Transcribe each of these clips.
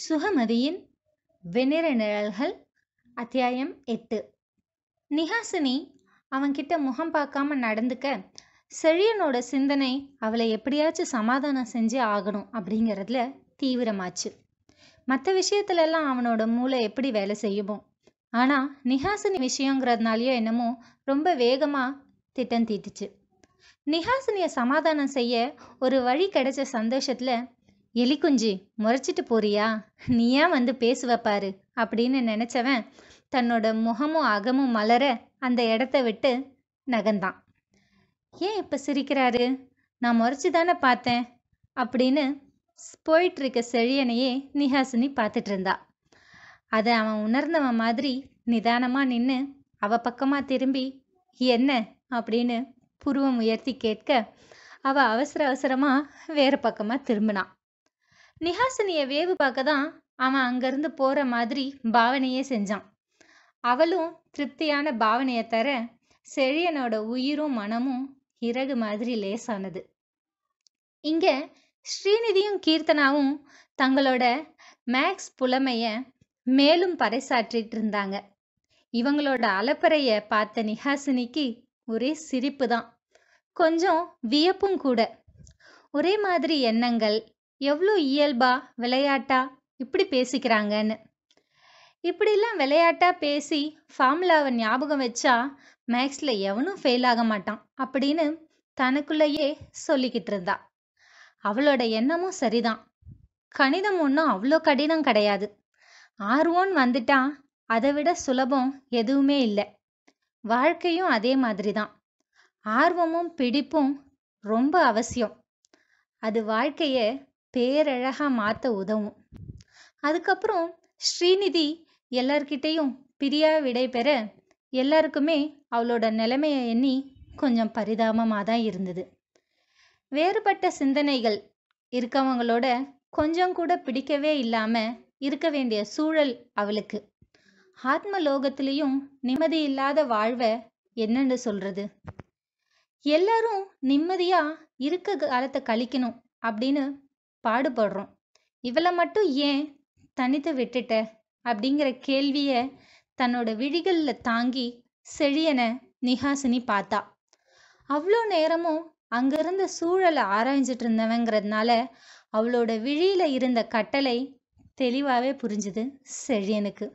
சுகமதியின் வெண்ணிற நிழல்கள் அத்தியாயம் எட்டு நிகாசினி அவன்கிட்ட முகம் பார்க்காம நடந்துக்க செழியனோட சிந்தனை அவளை எப்படியாச்சும் சமாதானம் செஞ்சு ஆகணும் அப்படிங்கிறதுல தீவிரமாச்சு மற்ற விஷயத்துலலாம் அவனோட மூளை எப்படி வேலை செய்யுமோ ஆனால் நிகாசினி விஷயங்கிறதுனாலயோ என்னமோ ரொம்ப வேகமாக திட்டம் தீட்டுச்சு நிகாசினியை சமாதானம் செய்ய ஒரு வழி கிடைச்ச சந்தோஷத்தில் எலிக்குஞ்சி முறைச்சிட்டு போறியா நீ ஏன் வந்து பேசுவ பாரு அப்படின்னு நினச்சவன் தன்னோட முகமும் அகமும் மலர அந்த இடத்த விட்டு நகந்தான் ஏன் இப்போ சிரிக்கிறாரு நான் முறைச்சி தானே பார்த்தேன் அப்படின்னு போயிட்டுருக்க செழியனையே நிஹாசினி பார்த்துட்டு இருந்தா அதை அவன் உணர்ந்தவன் மாதிரி நிதானமாக நின்று அவ பக்கமாக திரும்பி என்ன அப்படின்னு புருவம் உயர்த்தி கேட்க அவள் அவசர அவசரமாக வேறு பக்கமாக திரும்பினான் நிஹாசனிய வேவு பார்க்க தான் அவன் அங்கேருந்து போகிற மாதிரி பாவனையே செஞ்சான் அவளும் திருப்தியான பாவனையை தர செழியனோட உயிரும் மனமும் இறகு மாதிரி லேசானது இங்க ஸ்ரீநிதியும் கீர்த்தனாவும் தங்களோட மேக்ஸ் புலமைய மேலும் பறைசாற்றிட்டு இருந்தாங்க இவங்களோட அலப்பறைய பார்த்த நிஹாசினிக்கு ஒரே சிரிப்பு தான் கொஞ்சம் வியப்பும் கூட ஒரே மாதிரி எண்ணங்கள் எவ்வளோ இயல்பா விளையாட்டா இப்படி பேசிக்கிறாங்கன்னு இப்படிலாம் விளையாட்டாக பேசி ஃபார்முலாவை ஞாபகம் வச்சா மேக்ஸில் எவனும் ஃபெயில் ஆக மாட்டான் அப்படின்னு தனக்குள்ளேயே சொல்லிக்கிட்டு இருந்தா அவளோட எண்ணமும் சரிதான் கணிதம் ஒன்றும் அவ்வளோ கடினம் கிடையாது ஆர்வம்னு வந்துட்டா அதை விட சுலபம் எதுவுமே இல்லை வாழ்க்கையும் அதே மாதிரி தான் ஆர்வமும் பிடிப்பும் ரொம்ப அவசியம் அது வாழ்க்கையை பேரழகாக மாற்ற உதவும் அதுக்கப்புறம் ஸ்ரீநிதி எல்லார்கிட்டேயும் பிரியா விடை பெற எல்லாருக்குமே அவளோட நிலைமையை எண்ணி கொஞ்சம் பரிதாபமாக தான் இருந்தது வேறுபட்ட சிந்தனைகள் இருக்கவங்களோட கொஞ்சம் கூட பிடிக்கவே இல்லாமல் இருக்க வேண்டிய சூழல் அவளுக்கு ஆத்மலோகத்திலையும் நிம்மதி இல்லாத வாழ்வை என்னன்னு சொல்றது எல்லாரும் நிம்மதியா இருக்க காலத்தை கழிக்கணும் அப்படின்னு பாடுபடுறோம் இவளை மட்டும் ஏன் தனித்து விட்டுட்ட அப்படிங்கிற கேள்விய தன்னோட விழிகளில் தாங்கி செழியனை நிகாசினி பார்த்தா அவ்வளோ நேரமும் அங்கிருந்த சூழலை ஆராய்ஞ்சிட்டு இருந்தவங்கிறதுனால அவளோட விழியில இருந்த கட்டளை தெளிவாகவே புரிஞ்சுது செழியனுக்கு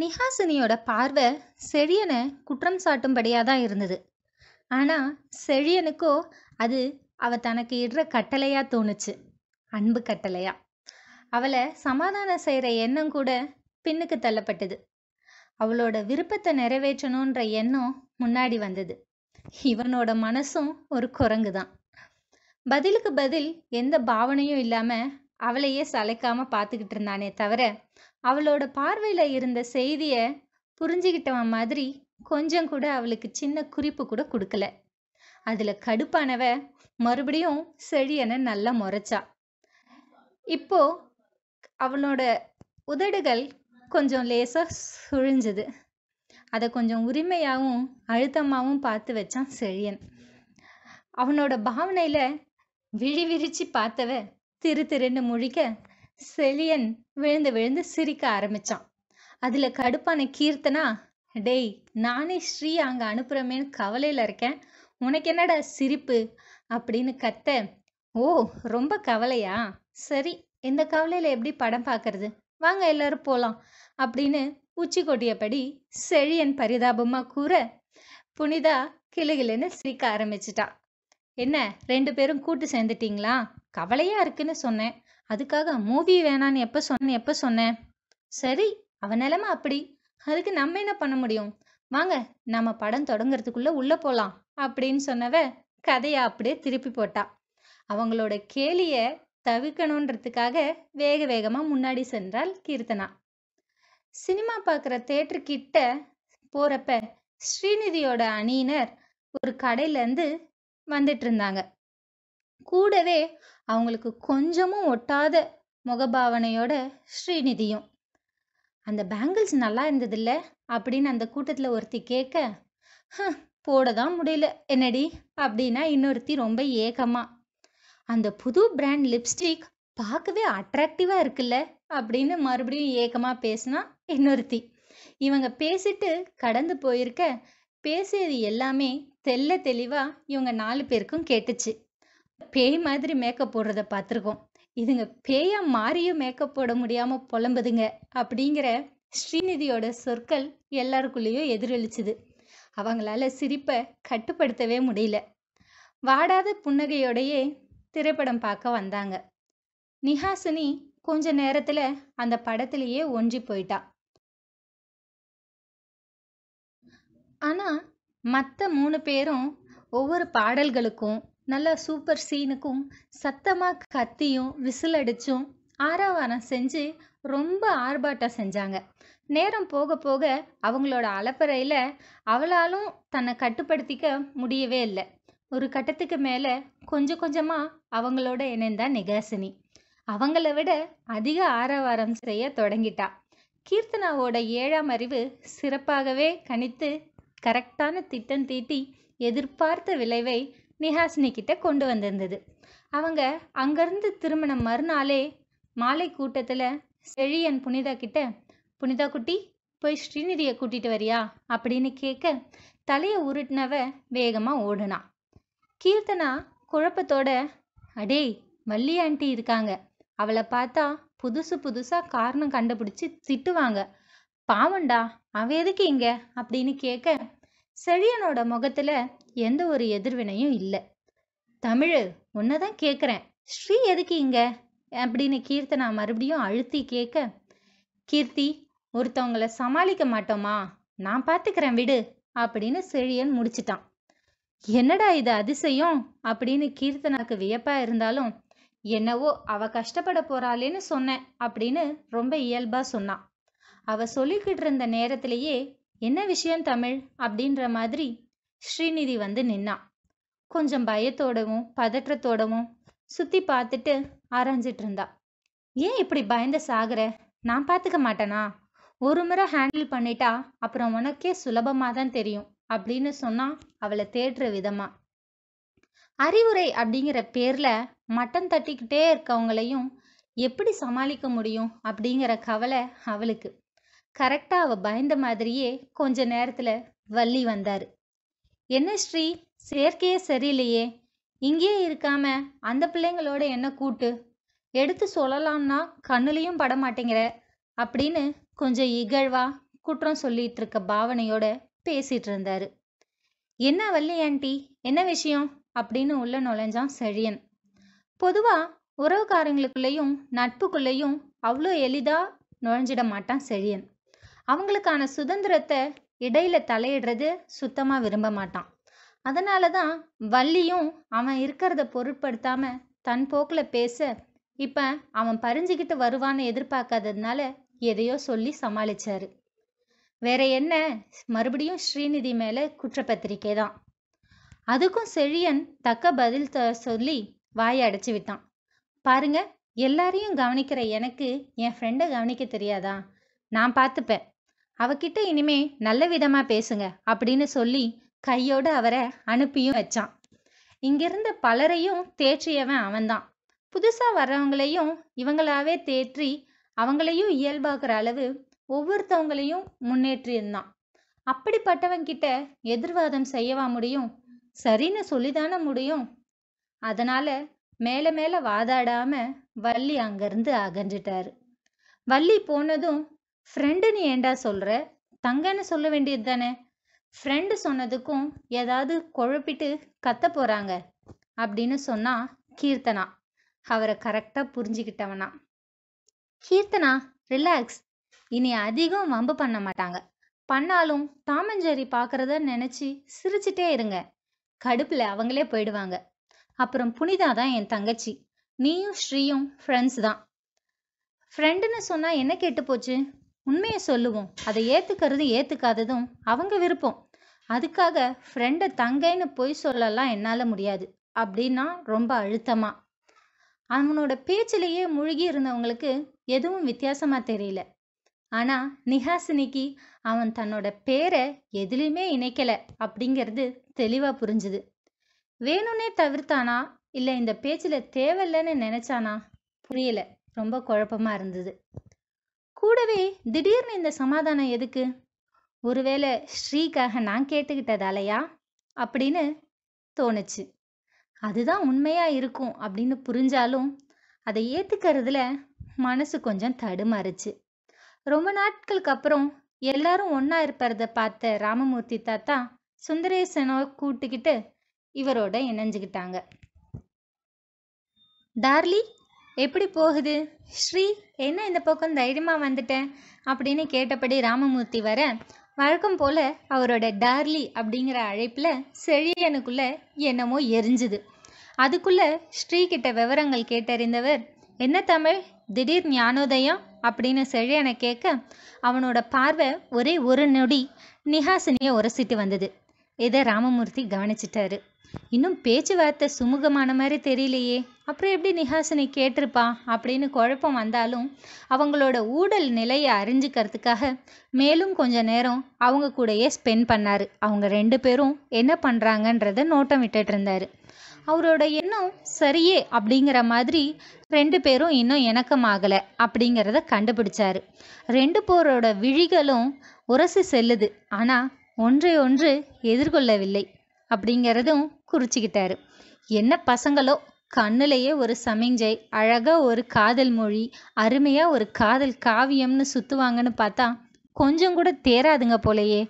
நிஹாசினியோட பார்வை செழியனை குற்றம் சாட்டும்படியாக தான் இருந்தது ஆனால் செழியனுக்கோ அது அவ தனக்கு இடுற கட்டளையா தோணுச்சு அன்பு கட்டளையா அவளை சமாதானம் செய்யற எண்ணம் கூட பின்னுக்கு தள்ளப்பட்டது அவளோட விருப்பத்தை நிறைவேற்றணுன்ற எண்ணம் முன்னாடி வந்தது இவனோட மனசும் ஒரு குரங்கு தான் பதிலுக்கு பதில் எந்த பாவனையும் இல்லாம அவளையே சளைக்காம பார்த்துக்கிட்டு இருந்தானே தவிர அவளோட பார்வையில இருந்த செய்திய புரிஞ்சுக்கிட்டவன் மாதிரி கொஞ்சம் கூட அவளுக்கு சின்ன குறிப்பு கூட கொடுக்கல அதுல கடுப்பானவ மறுபடியும் செழியனை நல்லா முறைச்சா இப்போ அவனோட உதடுகள் கொஞ்சம் லேசாக சுழிஞ்சுது அதை கொஞ்சம் உரிமையாகவும் அழுத்தமாகவும் பார்த்து வச்சான் செழியன் அவனோட பாவனையில் விழி விரிச்சு பார்த்தவ திரு திருன்னு முழிக்க செழியன் விழுந்து விழுந்து சிரிக்க ஆரம்பிச்சான் அதில் கடுப்பான கீர்த்தனா டேய் நானே ஸ்ரீ அங்கே அனுப்புகிறமேன்னு கவலையில் இருக்கேன் உனக்கு என்னடா சிரிப்பு அப்படின்னு கத்த ஓ ரொம்ப கவலையா சரி இந்த கவலையில் எப்படி படம் பார்க்கறது வாங்க எல்லாரும் போகலாம் அப்படின்னு உச்சி கொட்டியபடி செழியன் பரிதாபமாக கூற புனிதா கிளுகிலுன்னு சிரிக்க ஆரம்பிச்சிட்டா என்ன ரெண்டு பேரும் கூட்டு சேர்ந்துட்டீங்களா கவலையாக இருக்குன்னு சொன்னேன் அதுக்காக மூவி வேணான்னு எப்போ சொன்னேன் எப்போ சொன்னேன் சரி அவன் நிலமை அப்படி அதுக்கு நம்ம என்ன பண்ண முடியும் வாங்க நம்ம படம் தொடங்கிறதுக்குள்ளே உள்ளே போகலாம் அப்படின்னு சொன்னவ கதையை அப்படியே திருப்பி போட்டான் அவங்களோட கேலியை தவிர்க்கணுன்றதுக்காக வேக வேகமாக முன்னாடி சென்றால் கீர்த்தனா சினிமா பார்க்குற தேட்டருக்கிட்ட போகிறப்ப ஸ்ரீநிதியோட அணியினர் ஒரு கடையிலேருந்து வந்துட்டு இருந்தாங்க கூடவே அவங்களுக்கு கொஞ்சமும் ஒட்டாத முகபாவனையோட ஸ்ரீநிதியும் அந்த பேங்கிள்ஸ் நல்லா இருந்ததில்ல அப்படின்னு அந்த கூட்டத்தில் ஒருத்தி கேட்க போட தான் முடியல என்னடி அப்படின்னா இன்னொருத்தி ரொம்ப ஏக்கமா அந்த புது பிராண்ட் லிப்ஸ்டிக் பார்க்கவே அட்ராக்டிவாக இருக்குல்ல அப்படின்னு மறுபடியும் ஏக்கமாக பேசினா இன்னொருத்தி இவங்க பேசிட்டு கடந்து போயிருக்க பேசியது எல்லாமே தெல்ல தெளிவாக இவங்க நாலு பேருக்கும் கேட்டுச்சு பேய் மாதிரி மேக்கப் போடுறத பார்த்துருக்கோம் இதுங்க பேயா மாறியும் மேக்கப் போட முடியாமல் புலம்புதுங்க அப்படிங்கிற ஸ்ரீநிதியோட சொற்கள் எல்லாருக்குள்ளேயும் எதிரொலிச்சுது அவங்களால சிரிப்பை கட்டுப்படுத்தவே முடியல வாடாத புன்னகையோடையே திரைப்படம் பார்க்க வந்தாங்க நிஹாசினி கொஞ்ச நேரத்தில் அந்த படத்திலேயே ஒன்றி போயிட்டா ஆனால் மற்ற மூணு பேரும் ஒவ்வொரு பாடல்களுக்கும் நல்லா சூப்பர் சீனுக்கும் சத்தமாக கத்தியும் விசில் அடிச்சும் ஆரவாரம் செஞ்சு ரொம்ப ஆர்ப்பாட்டம் செஞ்சாங்க நேரம் போக போக அவங்களோட அலப்பறையில் அவளாலும் தன்னை கட்டுப்படுத்திக்க முடியவே இல்லை ஒரு கட்டத்துக்கு மேலே கொஞ்சம் கொஞ்சமாக அவங்களோட இணைந்தா நிகாசினி அவங்கள விட அதிக ஆரவாரம் செய்ய தொடங்கிட்டா கீர்த்தனாவோட ஏழாம் அறிவு சிறப்பாகவே கணித்து கரெக்டான திட்டம் தீட்டி எதிர்பார்த்த விளைவை நிஹாசினி கிட்ட கொண்டு வந்திருந்தது அவங்க அங்கேருந்து திருமணம் மறுநாளே மாலை கூட்டத்தில் செழியன் புனிதா கிட்ட புனிதா குட்டி போய் ஸ்ரீநிதியை கூட்டிட்டு வரியா அப்படின்னு கேட்க தலையை உருட்டினவ வேகமாக ஓடுனான் கீர்த்தனா குழப்பத்தோட அடே வள்ளி ஆண்டி இருக்காங்க அவளை பார்த்தா புதுசு புதுசாக காரணம் கண்டுபிடிச்சி திட்டுவாங்க பாவண்டா அவ எதுக்கு இங்க அப்படின்னு கேட்க செழியனோட முகத்துல எந்த ஒரு எதிர்வினையும் இல்லை தமிழ் உன்னதான் கேட்குறேன் ஸ்ரீ எதுக்கு இங்க அப்படின்னு கீர்த்தனா மறுபடியும் அழுத்தி கேட்க கீர்த்தி ஒருத்தவங்கள சமாளிக்க மாட்டோமா நான் பார்த்துக்கிறேன் விடு அப்படின்னு செழியன் முடிச்சிட்டான் என்னடா இது அதிசயம் அப்படின்னு கீர்த்தனாக்கு வியப்பா இருந்தாலும் என்னவோ அவ கஷ்டப்பட போறாளேன்னு சொன்னேன் அப்படின்னு ரொம்ப இயல்பா சொன்னான் அவ சொல்லிக்கிட்டு இருந்த நேரத்திலேயே என்ன விஷயம் தமிழ் அப்படின்ற மாதிரி ஸ்ரீநிதி வந்து நின்னான் கொஞ்சம் பயத்தோடவும் பதற்றத்தோடவும் சுத்தி பார்த்துட்டு அரைஞ்சிட்டு இருந்தா ஏன் இப்படி பயந்த சாகுற நான் பார்த்துக்க மாட்டேனா ஒரு முறை ஹேண்டில் பண்ணிட்டா அப்புறம் உனக்கே சுலபமாக தான் தெரியும் அப்படின்னு சொன்னா அவளை தேடுற விதமா அறிவுரை அப்படிங்கிற பேர்ல மட்டன் தட்டிக்கிட்டே இருக்கவங்களையும் எப்படி சமாளிக்க முடியும் அப்படிங்கிற கவலை அவளுக்கு கரெக்டாக அவள் பயந்த மாதிரியே கொஞ்ச நேரத்தில் வள்ளி வந்தார் என்ன ஸ்ரீ செயற்கையே சரியில்லையே இங்கேயே இருக்காம அந்த பிள்ளைங்களோட என்ன கூட்டு எடுத்து சொல்லலாம்னா கண்ணுலையும் பட மாட்டேங்கிற அப்படின்னு கொஞ்சம் இகழ்வா குற்றம் சொல்லிட்டு இருக்க பாவனையோட பேசிட்டு இருந்தாரு என்ன வள்ளி ஆண்டி என்ன விஷயம் அப்படின்னு உள்ள நுழைஞ்சான் செழியன் பொதுவா உறவுக்காரங்களுக்குள்ளேயும் நட்புக்குள்ளேயும் அவ்வளோ எளிதா நுழைஞ்சிட மாட்டான் செழியன் அவங்களுக்கான சுதந்திரத்தை இடையில தலையிடுறது சுத்தமாக விரும்ப மாட்டான் அதனால தான் வள்ளியும் அவன் இருக்கிறத பொருட்படுத்தாம தன் போக்கில் பேச இப்போ அவன் பறிஞ்சுக்கிட்டு வருவான்னு எதிர்பார்க்காததுனால எதையோ சொல்லி சமாளிச்சாரு வேற என்ன மறுபடியும் ஸ்ரீநிதி மேல குற்றப்பத்திரிக்கை தான் அதுக்கும் செழியன் தக்க பதில் சொல்லி வாயை அடைச்சி விட்டான் பாருங்க எல்லாரையும் கவனிக்கிற எனக்கு என் ஃப்ரெண்டை கவனிக்க தெரியாதா நான் பார்த்துப்பேன் அவகிட்ட இனிமே நல்ல விதமா பேசுங்க அப்படின்னு சொல்லி கையோடு அவரை அனுப்பியும் வச்சான் இங்கிருந்த பலரையும் தேற்றியவன் அவன்தான் புதுசா வர்றவங்களையும் இவங்களாவே தேற்றி அவங்களையும் இயல்பாகிற அளவு ஒவ்வொருத்தவங்களையும் முன்னேற்றியிருந்தான் அப்படிப்பட்டவன் கிட்ட எதிர்வாதம் செய்யவா முடியும் சரின்னு சொல்லிதானே முடியும் அதனால மேல மேல வாதாடாம வள்ளி அங்கிருந்து அகன்றுட்டாரு வள்ளி போனதும் ஃப்ரெண்டுன்னு ஏண்டா சொல்ற தங்கன்னு சொல்ல வேண்டியது தானே ஃப்ரெண்டு சொன்னதுக்கும் ஏதாவது குழப்பிட்டு கத்த போறாங்க அப்படின்னு சொன்னா கீர்த்தனா அவரை கரெக்டாக புரிஞ்சுக்கிட்டவனா கீர்த்தனா ரிலாக்ஸ் இனி அதிகம் வம்பு பண்ண மாட்டாங்க பண்ணாலும் தாமஞ்சேரி பார்க்குறத நினச்சி சிரிச்சிட்டே இருங்க கடுப்பில் அவங்களே போயிடுவாங்க அப்புறம் புனிதா தான் என் தங்கச்சி நீயும் ஸ்ரீயும் ஃப்ரெண்ட்ஸ் தான் ஃப்ரெண்டுன்னு சொன்னால் என்ன கெட்டு போச்சு உண்மையை சொல்லுவோம் அதை ஏற்றுக்கிறது ஏற்றுக்காததும் அவங்க விருப்பம் அதுக்காக ஃப்ரெண்டை தங்கைன்னு பொய் சொல்லலாம் என்னால் முடியாது அப்படின்னா ரொம்ப அழுத்தமாக அவனோட பேச்சிலேயே முழுகி இருந்தவங்களுக்கு எதுவும் வித்தியாசமா தெரியல ஆனா நிஹாசினிக்கு அவன் தன்னோட பேரை எதுலையுமே இணைக்கல அப்படிங்கிறது தெளிவா புரிஞ்சுது வேணும்னே தவிர்த்தானா இல்ல இந்த பேச்சுல தேவையில்லைன்னு நினைச்சானா புரியல ரொம்ப குழப்பமா இருந்தது கூடவே திடீர்னு இந்த சமாதானம் எதுக்கு ஒருவேளை ஸ்ரீக்காக நான் கேட்டுக்கிட்டதாலையா அப்படின்னு தோணுச்சு அதுதான் உண்மையா இருக்கும் அப்படின்னு புரிஞ்சாலும் அதை ஏத்துக்கிறதுல மனசு கொஞ்சம் தடுமாறுச்சு ரொம்ப நாட்களுக்கு அப்புறம் எல்லாரும் ஒன்றா இருப்பறத பார்த்த ராமமூர்த்தி தாத்தா சுந்தரேசனோ கூட்டிக்கிட்டு இவரோட இணைஞ்சுக்கிட்டாங்க டார்லி எப்படி போகுது ஸ்ரீ என்ன இந்த பக்கம் தைரியமாக வந்துட்டேன் அப்படின்னு கேட்டபடி ராமமூர்த்தி வர வழக்கம் போல் அவரோட டார்லி அப்படிங்கிற அழைப்பில் செழியனுக்குள்ளே என்னமோ எரிஞ்சுது அதுக்குள்ளே கிட்ட விவரங்கள் கேட்டறிந்தவர் என்ன தமிழ் திடீர் ஞானோதயம் அப்படின்னு செழியனை கேட்க அவனோட பார்வை ஒரே ஒரு நொடி நிஹாசினியை உரசிட்டு வந்தது இதை ராமமூர்த்தி கவனிச்சிட்டாரு இன்னும் பேச்சுவார்த்தை சுமூகமான மாதிரி தெரியலையே அப்புறம் எப்படி நிஹாசினி கேட்டிருப்பா அப்படின்னு குழப்பம் வந்தாலும் அவங்களோட ஊடல் நிலையை அறிஞ்சிக்கிறதுக்காக மேலும் கொஞ்ச நேரம் அவங்க கூடயே ஸ்பெண்ட் பண்ணார் அவங்க ரெண்டு பேரும் என்ன பண்ணுறாங்கன்றத நோட்டம் விட்டுட்டு இருந்தாரு அவரோட எண்ணம் சரியே அப்படிங்கிற மாதிரி ரெண்டு பேரும் இன்னும் இணக்கமாகலை அப்படிங்கிறத கண்டுபிடிச்சாரு ரெண்டு பேரோட விழிகளும் உரசி செல்லுது ஆனால் ஒன்றை ஒன்று எதிர்கொள்ளவில்லை அப்படிங்கிறதும் குறிச்சிக்கிட்டாரு என்ன பசங்களோ கண்ணுலேயே ஒரு சமிஞ்சை அழகாக ஒரு காதல் மொழி அருமையாக ஒரு காதல் காவியம்னு சுற்றுவாங்கன்னு பார்த்தா கொஞ்சம் கூட தேராதுங்க போலையே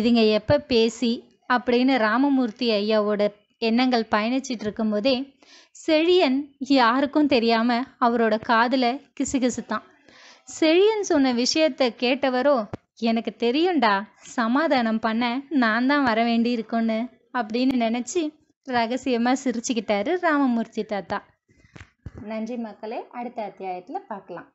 இதுங்க எப்போ பேசி அப்படின்னு ராமமூர்த்தி ஐயாவோட எண்ணங்கள் பயணிச்சிட்டு இருக்கும்போதே செழியன் யாருக்கும் தெரியாம அவரோட காதுல கிசுகிசுத்தான் செழியன் சொன்ன விஷயத்த கேட்டவரோ எனக்கு தெரியும்டா சமாதானம் பண்ண நான் தான் வர வேண்டி இருக்கும்னு அப்படின்னு நினச்சி ரகசியமாக சிரிச்சுக்கிட்டாரு ராமமூர்த்தி தாத்தா நன்றி மக்களே அடுத்த அத்தியாயத்தில் பார்க்கலாம்